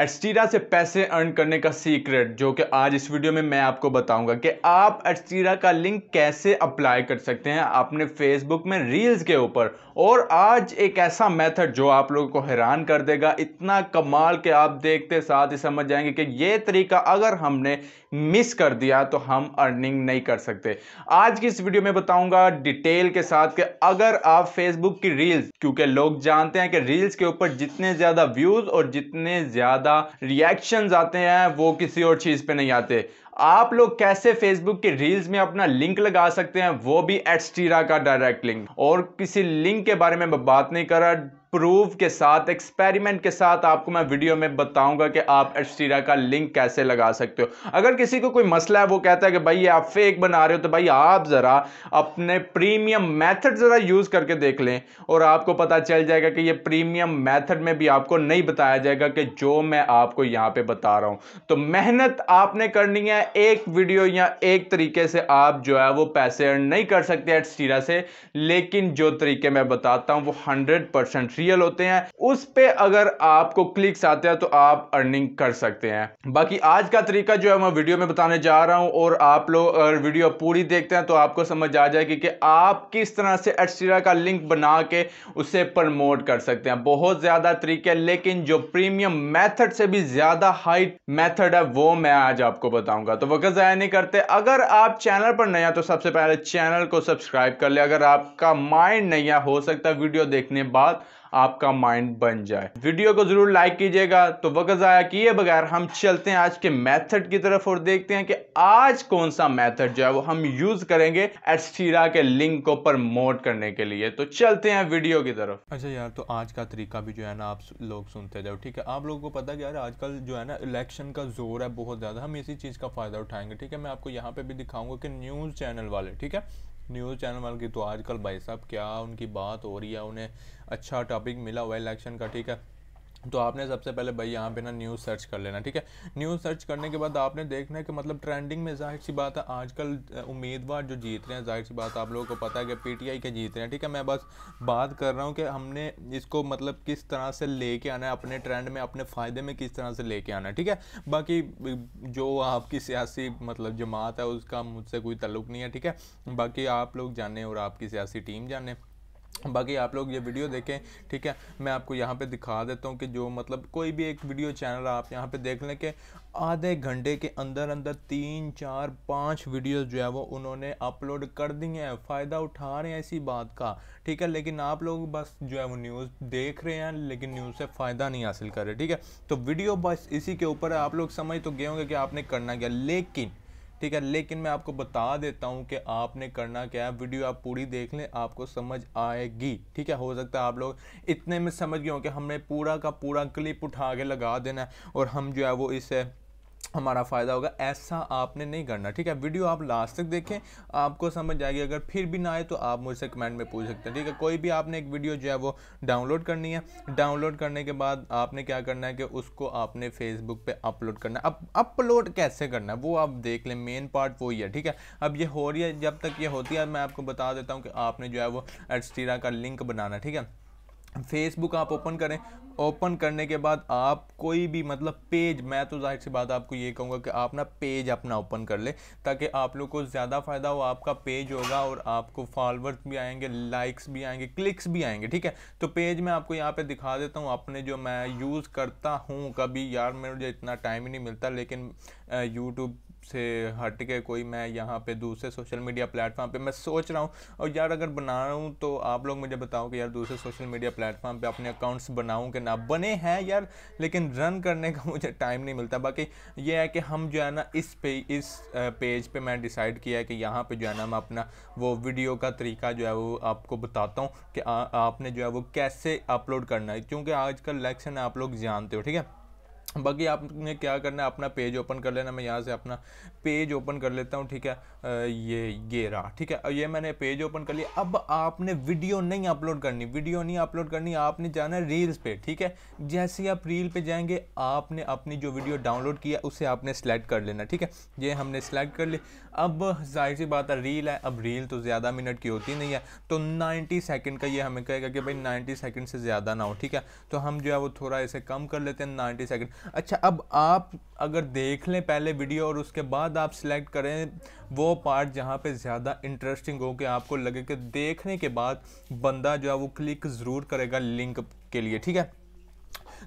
एस्टीरा से पैसे अर्न करने का सीक्रेट जो कि आज इस वीडियो में मैं आपको बताऊंगा कि आप एस्टीरा का लिंक कैसे अप्लाई कर सकते हैं अपने फेसबुक में रील्स के ऊपर और आज एक ऐसा मेथड जो आप लोगों को हैरान कर देगा इतना कमाल के आप देखते साथ ही समझ जाएंगे कि ये तरीका अगर हमने मिस कर दिया तो हम अर्निंग नहीं कर सकते आज की इस वीडियो में बताऊंगा डिटेल के साथ कि अगर आप फेसबुक की रील्स क्योंकि लोग जानते हैं कि रील्स के ऊपर जितने ज़्यादा व्यूज़ और जितने ज़्यादा ज़्यादा रिएक्शंस आते हैं वो किसी और चीज़ पे नहीं आते आप लोग कैसे फेसबुक के रील्स में अपना लिंक लगा सकते हैं वो भी एटस्टीरा का डायरेक्ट लिंक और किसी लिंक के बारे में बात नहीं कर रहा प्रूफ के साथ एक्सपेरिमेंट के साथ आपको मैं वीडियो में बताऊंगा कि आप एस्टीरा का लिंक कैसे लगा सकते हो अगर किसी को कोई मसला है वो कहता है कि भाई आप फेक बना रहे हो तो भाई आप ज़रा अपने प्रीमियम मेथड ज़रा यूज़ करके देख लें और आपको पता चल जाएगा कि ये प्रीमियम मेथड में भी आपको नहीं बताया जाएगा कि जो मैं आपको यहां पर बता रहा हूं तो मेहनत आपने करनी है एक वीडियो या एक तरीके से आप जो है वो पैसे अर्न नहीं कर सकते एस्टीरा से लेकिन जो तरीके मैं बताता हूँ वो हंड्रेड परसेंट मटेरियल होते हैं उस पे अगर आपको क्लिक्स आते हैं तो आप अर्निंग कर सकते हैं बाकी आज का तरीका जो है मैं वीडियो में बताने जा रहा हूँ और आप लोग अगर वीडियो पूरी देखते हैं तो आपको समझ आ जाएगी कि आप किस तरह से एक्सट्रा का लिंक बना के उसे प्रमोट कर सकते हैं बहुत ज़्यादा तरीके लेकिन जो प्रीमियम मैथड से भी ज़्यादा हाई मैथड है वो मैं आज आपको बताऊंगा तो वक्त ज़ाया नहीं करते अगर आप चैनल पर नया तो सबसे पहले चैनल को सब्सक्राइब कर ले अगर आपका माइंड नया हो सकता है वीडियो देखने बाद आपका माइंड बन जाए वीडियो को जरूर लाइक कीजिएगा तो वक्त आया किए बगैर हम चलते हैं आज के मेथड की तरफ और देखते हैं कि आज कौन सा मेथड जो है वो हम यूज़ करेंगे एस्टीरा के लिंक को प्रमोट करने के लिए तो चलते हैं वीडियो की तरफ अच्छा यार तो आज का तरीका भी जो है ना आप लोग सुनते जाओ ठीक है आप लोगों को पता यार आजकल जो है ना इलेक्शन का जोर है बहुत ज़्यादा हम इसी चीज़ का फ़ायदा उठाएंगे ठीक है मैं आपको यहाँ पे भी दिखाऊंगा कि न्यूज़ चैनल वाले ठीक है न्यूज़ चैनल वाले की तो आजकल भाई साहब क्या उनकी बात हो रही है उन्हें अच्छा टॉपिक मिला हुआ इलेक्शन का ठीक है तो आपने सबसे पहले भाई यहाँ पे ना न्यूज़ सर्च कर लेना ठीक है न्यूज़ सर्च करने के बाद आपने देखना है कि मतलब ट्रेंडिंग में जाहिर सी बात है आजकल उम्मीदवार जो जीत रहे हैं जाहिर सी बात आप लोगों को पता है कि पीटीआई के जीत रहे हैं ठीक है मैं बस बात कर रहा हूँ कि हमने इसको मतलब किस तरह से लेके आना है अपने ट्रेंड में अपने फ़ायदे में किस तरह से कर आना है ठीक है बाकी जो आपकी सियासी मतलब जमात है उसका मुझसे कोई तल्लुक नहीं है ठीक है बाकी आप लोग जाने और आपकी सियासी टीम जाने बाकी आप लोग ये वीडियो देखें ठीक है मैं आपको यहाँ पे दिखा देता हूँ कि जो मतलब कोई भी एक वीडियो चैनल आप यहाँ पे देख लें कि आधे घंटे के अंदर अंदर तीन चार पाँच वीडियो जो है वो उन्होंने अपलोड कर दी हैं फ़ायदा उठा रहे हैं इसी बात का ठीक है लेकिन आप लोग बस जो है वो न्यूज़ देख रहे हैं लेकिन न्यूज़ से फ़ायदा नहीं हासिल कर रहे ठीक है तो वीडियो बस इसी के ऊपर है आप लोग समझ तो गए होंगे कि आपने करना क्या लेकिन ठीक है लेकिन मैं आपको बता देता हूँ कि आपने करना क्या है वीडियो आप पूरी देख लें आपको समझ आएगी ठीक है हो सकता है आप लोग इतने में समझ गए हो कि हमने पूरा का पूरा क्लिप उठा के लगा देना है और हम जो है वो इसे हमारा फ़ायदा होगा ऐसा आपने नहीं करना ठीक है वीडियो आप लास्ट तक देखें आपको समझ आएगी अगर फिर भी ना आए तो आप मुझसे कमेंट में पूछ सकते हैं ठीक है कोई भी आपने एक वीडियो जो है वो डाउनलोड करनी है डाउनलोड करने के बाद आपने क्या करना है कि उसको आपने फेसबुक पे अपलोड करना है अब अपलोड कैसे करना है वो आप देख लें मेन पार्ट वो ही है ठीक है अब ये हो रही है जब तक ये होती है मैं आपको बता देता हूँ कि आपने जो है वो एडस्टीरा का लिंक बनाना ठीक है फेसबुक आप ओपन करें ओपन करने के बाद आप कोई भी मतलब पेज मैं तो जाहिर सी बात आपको ये कहूँगा कि आप ना पेज अपना ओपन कर ले ताकि आप लोग को ज़्यादा फ़ायदा हो आपका पेज होगा और आपको फॉलोअर्स भी आएंगे लाइक्स भी आएंगे क्लिक्स भी आएंगे ठीक है तो पेज मैं आपको यहाँ पे दिखा देता हूँ अपने जो मैं यूज़ करता हूँ कभी यार मुझे इतना टाइम ही नहीं मिलता लेकिन यूट्यूब से हट के कोई मैं यहाँ पे दूसरे सोशल मीडिया प्लेटफॉर्म पे मैं सोच रहा हूँ और यार अगर बना रहा हूँ तो आप लोग मुझे बताओ कि यार दूसरे सोशल मीडिया प्लेटफॉर्म पे अपने अकाउंट्स बनाऊँ कि ना बने हैं यार लेकिन रन करने का मुझे टाइम नहीं मिलता बाकी ये है कि हम जो है ना इस पे इस पेज पर मैं डिसाइड किया है कि यहाँ पर जो है ना मैं अपना वो वीडियो का तरीका जो है वो आपको बताता हूँ कि आ, आपने जो है वो कैसे अपलोड करना है क्योंकि आजकल लेक्शन आप लोग जानते हो ठीक है बाकी आपने क्या करना है अपना पेज ओपन कर लेना मैं यहाँ से अपना पेज ओपन कर लेता हूँ ठीक है ये ये रहा ठीक है ये मैंने पेज ओपन कर लिया अब आपने वीडियो नहीं अपलोड करनी वीडियो नहीं अपलोड करनी आपने जाना है रील्स पे ठीक है जैसे ही आप रील पे जाएंगे आपने अपनी जो वीडियो डाउनलोड किया उसे आपने सेलेक्ट कर लेना ठीक है ये हमने सेलेक्ट कर ली अब जाहिर सी बात है रील है अब रील तो ज़्यादा मिनट की होती नहीं है तो नाइन्टी सेकेंड का ये हमें कहेगा कि भाई नाइन्टी सेकेंड से ज़्यादा ना हो ठीक है तो हम जो है वो थोड़ा इसे कम कर लेते हैं नाइन्टी सेकेंड अच्छा अब आप अगर देख लें पहले वीडियो और उसके बाद आप सिलेक्ट करें वो पार्ट जहाँ पे ज़्यादा इंटरेस्टिंग हो कि आपको लगे कि देखने के बाद बंदा जो है वो क्लिक ज़रूर करेगा लिंक के लिए ठीक है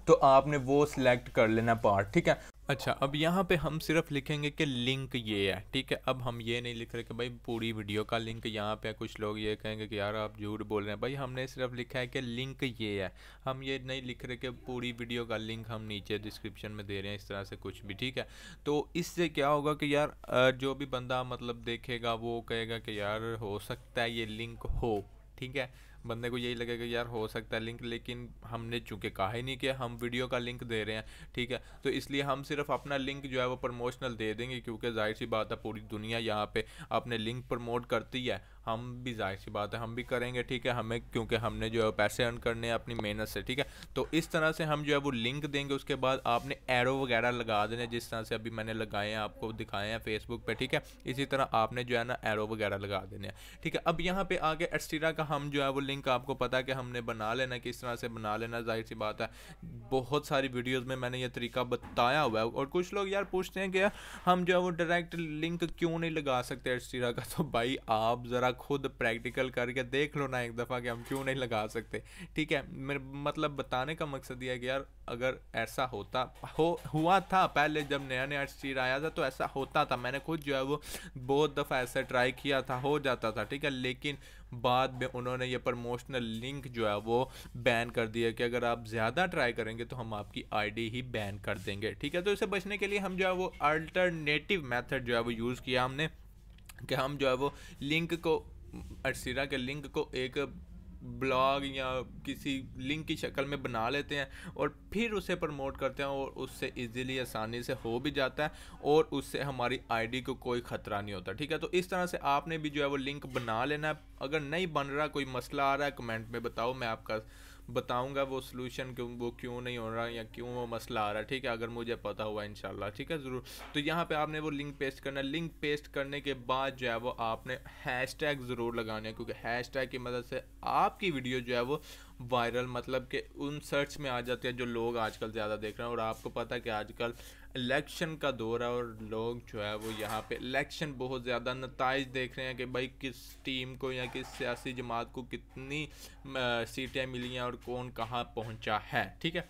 तो आपने वो सिलेक्ट कर लेना पार्ट ठीक है अच्छा अब यहाँ पे हम सिर्फ लिखेंगे कि लिंक ये है ठीक है अब हम ये नहीं लिख रहे कि भाई पूरी वीडियो का लिंक यहाँ पे है कुछ लोग ये कहेंगे कि यार आप झूठ बोल रहे हैं भाई हमने सिर्फ लिखा है कि लिंक ये है हम ये नहीं लिख रहे कि पूरी वीडियो का लिंक हम नीचे डिस्क्रिप्शन में दे रहे हैं इस तरह से कुछ भी ठीक है तो इससे क्या होगा कि यार जो भी बंदा मतलब देखेगा वो कहेगा कि यार हो सकता है ये लिंक हो ठीक है बंदे को यही लगेगा यार हो सकता है लिंक लेकिन हमने चूँकि कहा ही नहीं किया हम वीडियो का लिंक दे रहे हैं ठीक है तो इसलिए हम सिर्फ अपना लिंक जो है वो प्रमोशनल दे देंगे क्योंकि जाहिर सी बात है पूरी दुनिया यहाँ पर अपने लिंक प्रमोट करती है हम भी जाहिर सी बात है हम भी करेंगे ठीक है हमें क्योंकि हमने जो है पैसे अर्न करने हैं अपनी मेहनत से ठीक है तो इस तरह से हम जो है वो लिंक देंगे उसके बाद आपने एरो वगैरह लगा देने जिस तरह से अभी मैंने लगाए हैं आपको दिखाए हैं फेसबुक पे ठीक है इसी तरह आपने जो है ना एरो वगैरह लगा देने हैं ठीक है अब यहाँ पे आगे एस्टीरा का हम जो है वो लिंक आपको पता है कि हमने बना लेना किस तरह से बना लेना जाहिर सी बात है बहुत सारी वीडियोज़ में मैंने ये तरीका बताया हुआ है और कुछ लोग यार पूछते हैं कि यार हम जो है वो डायरेक्ट लिंक क्यों नहीं लगा सकते एस्टीरा का तो भाई आप ज़रा थोड़ा खुद प्रैक्टिकल करके देख लो ना एक दफ़ा कि हम क्यों नहीं लगा सकते ठीक है मेरे मतलब बताने का मकसद यह है कि यार अगर ऐसा होता हो हुआ था पहले जब नया नया चीज़ आया था तो ऐसा होता था मैंने खुद जो है वो बहुत दफ़ा ऐसा ट्राई किया था हो जाता था ठीक है लेकिन बाद में उन्होंने ये प्रमोशनल लिंक जो है वो बैन कर दिया कि अगर आप ज़्यादा ट्राई करेंगे तो हम आपकी आईडी ही बैन कर देंगे ठीक है तो इसे बचने के लिए हम जो है वो अल्टरनेटिव मेथड जो है वो यूज़ किया हमने कि हम जो है वो लिंक को अरसरा के लिंक को एक ब्लॉग या किसी लिंक की शक्ल में बना लेते हैं और फिर उसे प्रमोट करते हैं और उससे इजीली आसानी से हो भी जाता है और उससे हमारी आईडी को कोई ख़तरा नहीं होता ठीक है तो इस तरह से आपने भी जो है वो लिंक बना लेना है अगर नहीं बन रहा कोई मसला आ रहा है कमेंट में बताओ मैं आपका बताऊंगा वो सोल्यूशन क्यों वो क्यों नहीं हो रहा या क्यों वो मसला आ रहा है ठीक है अगर मुझे पता हुआ इन ठीक है ज़रूर तो यहाँ पे आपने वो लिंक पेस्ट करना लिंक पेस्ट करने के बाद जो है वो आपने हैश ज़रूर लगाने क्योंकि हैश की मदद से आपकी वीडियो जो है वो वायरल मतलब कि उन सर्च में आ जाते हैं जो लोग आजकल ज़्यादा देख रहे हैं और आपको पता है कि आजकल इलेक्शन का दौर है और लोग जो है वो यहाँ पे इलेक्शन बहुत ज़्यादा नतज देख रहे हैं कि भाई किस टीम को या किस सियासी जमात को कितनी सीटें मिली हैं और कौन कहाँ पहुँचा है ठीक है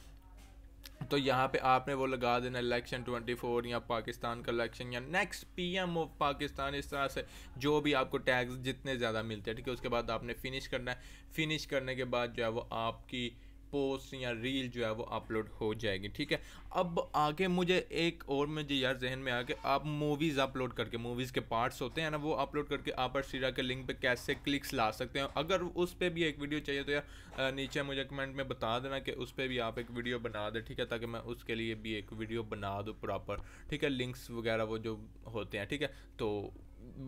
तो यहाँ पे आपने वो लगा देना इलेक्शन 24 या पाकिस्तान का इलेक्शन या नेक्स्ट पीएम ऑफ पाकिस्तान इस तरह से जो भी आपको टैग्स जितने ज़्यादा मिलते हैं ठीक है उसके बाद आपने फिनिश करना है फिनिश करने के बाद जो है वो आपकी पोस्ट या रील जो है वो अपलोड हो जाएगी ठीक है अब आगे मुझे एक और मुझे यार जहन में आके आप मूवीज़ अपलोड करके मूवीज़ के पार्ट्स होते हैं ना वो अपलोड करके आप सीरा के लिंक पे कैसे क्लिक्स ला सकते हैं अगर उस पर भी एक वीडियो चाहिए तो यार नीचे मुझे कमेंट में बता देना कि उस पर भी आप एक वीडियो बना दें ठीक है ताकि मैं उसके लिए भी एक वीडियो बना दूँ प्रॉपर ठीक है लिंक्स वगैरह वो जो होते हैं ठीक है तो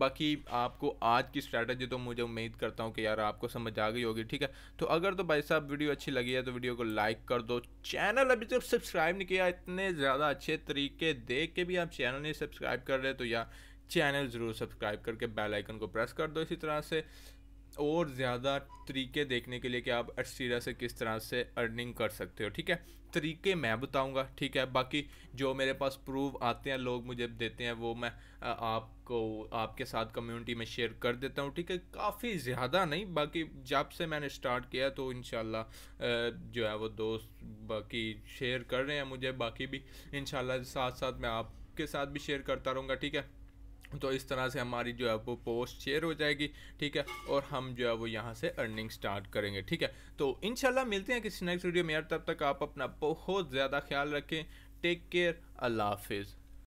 बाकी आपको आज की स्ट्रैटेजी तो मुझे उम्मीद करता हूँ कि यार आपको समझ आ गई होगी ठीक है तो अगर तो भाई साहब वीडियो अच्छी लगी है तो वीडियो को लाइक कर दो चैनल अभी तक सब्सक्राइब नहीं किया इतने ज़्यादा अच्छे तरीके देख के भी आप चैनल नहीं सब्सक्राइब कर रहे तो यार चैनल ज़रूर सब्सक्राइब करके बेल आइकन को प्रेस कर दो इसी तरह से और ज़्यादा तरीके देखने के लिए कि आप एटसीरा से किस तरह से अर्निंग कर सकते हो ठीक है तरीके मैं बताऊंगा ठीक है बाकी जो मेरे पास प्रूव आते हैं लोग मुझे देते हैं वो मैं आपको आपके साथ कम्युनिटी में शेयर कर देता हूँ ठीक है काफ़ी ज़्यादा नहीं बाकी जब से मैंने स्टार्ट किया तो इन जो है वो दोस्त बाकी शेयर कर रहे हैं मुझे बाकी भी इन साथ साथ मैं आपके साथ भी शेयर करता रहूँगा ठीक है तो इस तरह से हमारी जो है वो पोस्ट शेयर हो जाएगी ठीक है और हम जो है वो यहाँ से अर्निंग स्टार्ट करेंगे ठीक है तो इनशाला मिलते हैं किसी नेक्स्ट वीडियो में यार तब तक आप अपना बहुत ज़्यादा ख्याल रखें टेक केयर अल्लाह हाफिज़